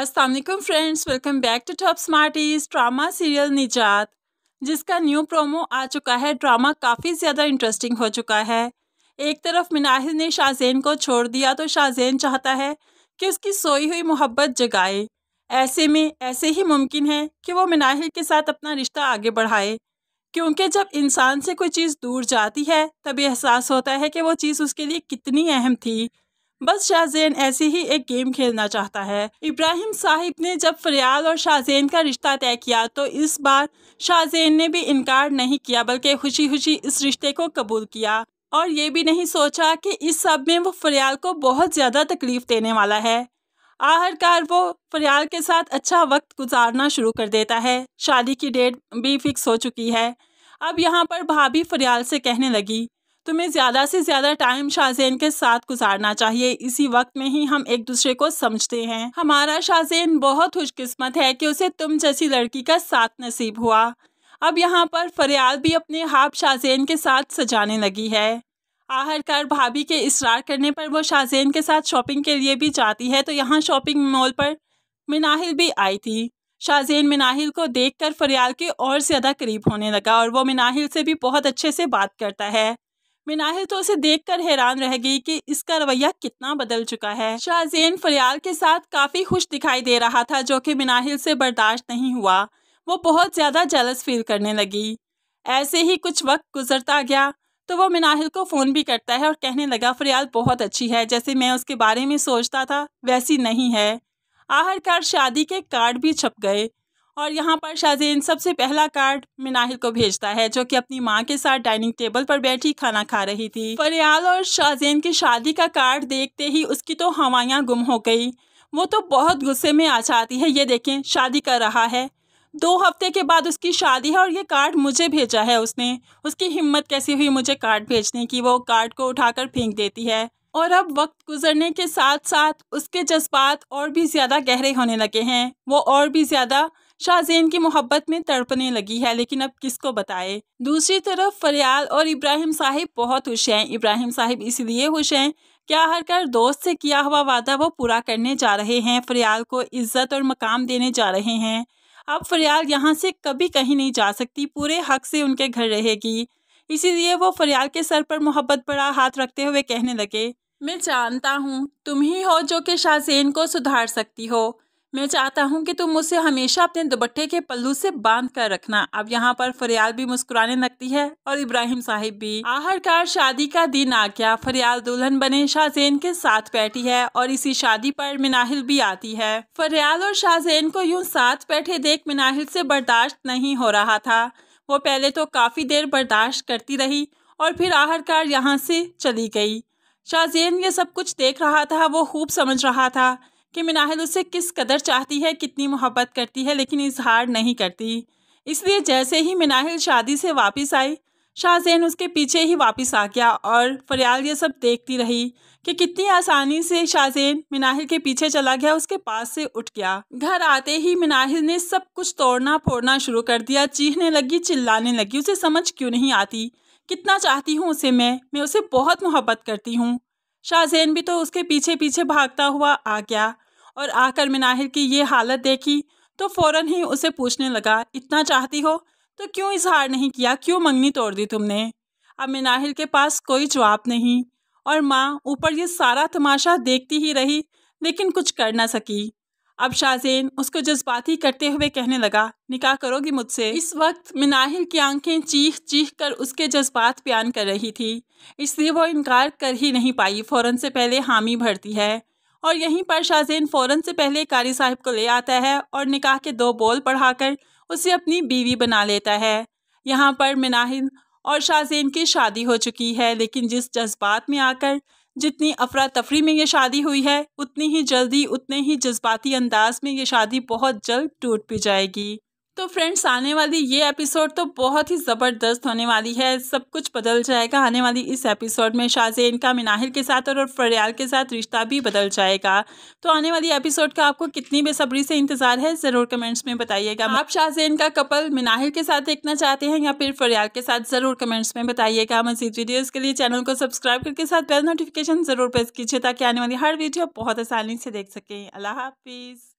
Aslam friends welcome back to top smarties drama serial Nijaat जिसका new promo आ चुका है drama काफ़ी ज़्यादा इंटरेस्टिंग हो चुका है एक तरफ मिनाहिल ने शाहजैन को छोड़ दिया तो शाहजैन चाहता है कि उसकी सोई हुई मोहब्बत जगाए ऐसे में ऐसे ही मुमकिन है कि वो मिनाहिल के साथ अपना रिश्ता आगे बढ़ाए क्योंकि जब इंसान से कोई चीज़ दूर जाती है तब एहसास होता है कि वो चीज़ उसके लिए कितनी अहम थी बस शाहजेन ऐसी ही एक गेम खेलना चाहता है इब्राहिम साहिब ने जब फरियाल और शाहजेन का रिश्ता तय किया तो इस बार शाहजेन ने भी इनकार नहीं किया बल्कि खुशी खुशी इस रिश्ते को कबूल किया और ये भी नहीं सोचा कि इस सब में वो फरियाल को बहुत ज़्यादा तकलीफ देने वाला है आखिरकार वो फरियाल के साथ अच्छा वक्त गुजारना शुरू कर देता है शादी की डेट भी फिक्स हो चुकी है अब यहाँ पर भाभी फरियाल से कहने लगी तुम्हें ज़्यादा से ज़्यादा टाइम शाहजैन के साथ गुजारना चाहिए इसी वक्त में ही हम एक दूसरे को समझते हैं हमारा शाहजैन बहुत खुशकिस्मत है कि उसे तुम जैसी लड़की का साथ नसीब हुआ अब यहाँ पर फरियाल भी अपने हाफ शाहजैन के साथ सजाने लगी है आखिरकार भाभी के इसरार करने पर वो शाहजैन के साथ शॉपिंग के लिए भी जाती है तो यहाँ शॉपिंग मॉल पर मिनाहिल भी आई थी शाहजैन मिनाहिल को देखकर फरियाल के और ज़्यादा करीब होने लगा और वो मिनाहिल से भी बहुत अच्छे से बात करता है मिनाहिल तो उसे देखकर हैरान रह गई कि इसका रवैया कितना बदल चुका है शाहजेन फरियाल के साथ काफी खुश दिखाई दे रहा था जो कि मिनाहिल से बर्दाश्त नहीं हुआ वो बहुत ज्यादा जेलस फील करने लगी ऐसे ही कुछ वक्त गुजरता गया तो वो मिनाहिल को फ़ोन भी करता है और कहने लगा फरियाल बहुत अच्छी है जैसे मैं उसके बारे में सोचता था वैसी नहीं है आखिरकार शादी के कार्ड भी छप गए और यहाँ पर शाहजैन सबसे पहला कार्ड मिनाहिल को भेजता है जो कि अपनी माँ के साथ डाइनिंग टेबल पर बैठी खाना खा रही थी फरियाल और शाजीन की शादी का कार्ड देखते ही उसकी तो हवायाँ गुम हो गई वो तो बहुत गुस्से में आ जाती है ये देखें शादी कर रहा है दो हफ्ते के बाद उसकी शादी है और ये कार्ड मुझे भेजा है उसने उसकी हिम्मत कैसी हुई मुझे कार्ड भेजने की वो कार्ड को उठाकर फेंक देती है और अब वक्त गुजरने के साथ साथ उसके जज्बात और भी ज़्यादा गहरे होने लगे हैं वो और भी ज़्यादा शाहजेन की मोहब्बत में तड़पने लगी है लेकिन अब किसको बताए दूसरी तरफ फरियाल और इब्राहिम साहिब बहुत खुश हैं इब्राहिम साहिब इसलिए खुश हैं क्या हर कर दोस्त से किया हुआ वादा वो पूरा करने जा रहे हैं फरियाल को इज्जत और मकाम देने जा रहे हैं अब फरियाल यहाँ से कभी कहीं नहीं जा सकती पूरे हक से उनके घर रहेगी इसीलिए वो फरियाल के सर पर मोहब्बत बड़ा हाथ रखते हुए कहने लगे मैं जानता हूँ तुम ही हो जो कि शाहजेन को सुधार सकती हो मैं चाहता हूं कि तुम मुझसे हमेशा अपने दुपट्टे के पल्लू से बांध कर रखना अब यहाँ पर फरियाल भी मुस्कुराने लगती है और इब्राहिम साहिब भी आखिरकार शादी का दिन आ गया फरियाल दुल्हन बने शाहजेन के साथ बैठी है और इसी शादी पर मिनाहिल भी आती है फरियाल और शाहजेन को यूं साथ बैठे देख मिनाहिल से बर्दाश्त नहीं हो रहा था वो पहले तो काफ़ी देर बर्दाश्त करती रही और फिर आखिरकार यहाँ से चली गई शाहजेन ये सब कुछ देख रहा था वो खूब समझ रहा था कि मिनाहिल उसे किस कदर चाहती है कितनी मोहब्बत करती है लेकिन इजहार नहीं करती इसलिए जैसे ही मिनाहिल शादी से वापस आई शाहजैन उसके पीछे ही वापस आ गया और फरियाल ये सब देखती रही कि कितनी आसानी से शाहजैन मिनाहिल के पीछे चला गया उसके पास से उठ गया घर आते ही मिनाहिल ने सब कुछ तोड़ना फोड़ना शुरू कर दिया चीखने लगी चिल्लाने लगी उसे समझ क्यों नहीं आती कितना चाहती हूँ उसे मैं मैं उसे बहुत मोहब्बत करती हूँ शाहजैन भी तो उसके पीछे पीछे भागता हुआ आ गया और आकर मिनाहिर की ये हालत देखी तो फौरन ही उसे पूछने लगा इतना चाहती हो तो क्यों इजहार नहीं किया क्यों मंगनी तोड़ दी तुमने अब मिनाहिर के पास कोई जवाब नहीं और माँ ऊपर ये सारा तमाशा देखती ही रही लेकिन कुछ कर ना सकी अब शाहजेन उसको जज्बाती करते हुए कहने लगा निकाह करोगी मुझसे इस वक्त मिनाहिल की आंखें चीख चीख कर उसके जज्बात बयान कर रही थी इसलिए वो इनकार कर ही नहीं पाई फ़ौरन से पहले हामी भरती है और यहीं पर शाहजेन फ़ौरन से पहले कारी साहब को ले आता है और निकाह के दो बोल पढ़ाकर उसे अपनी बीवी बना लेता है यहाँ पर मिनाहिल और शाहजेन की शादी हो चुकी है लेकिन जिस जज्बात में आकर जितनी अफरा तफरी में ये शादी हुई है उतनी ही जल्दी उतने ही जज्बाती अंदाज में ये शादी बहुत जल्द टूट भी जाएगी तो फ्रेंड्स आने वाली ये एपिसोड तो बहुत ही ज़बरदस्त होने वाली है सब कुछ बदल जाएगा आने वाली इस एपिसोड में शाहजेन का मिनाहिल के साथ और, फरियाल के साथ रिश्ता भी बदल जाएगा तो आने वाली एपिसोड का आपको कितनी बेसब्री से इंतज़ार है ज़रूर कमेंट्स में बताइएगा आप शाहजेन का कपल मिनाहिल के साथ देखना चाहते हैं या फिर फरियाल के साथ ज़रूर कमेंट्स में बताइएगा मजीद वीडियोज़ के लिए चैनल को सब्सक्राइब करके साथ बेल नोटिफिकेशन ज़रूर प्रेस कीजिए ताकि आने वाली हर वीडियो बहुत आसानी से देख सकें अल्लाह हाफिज़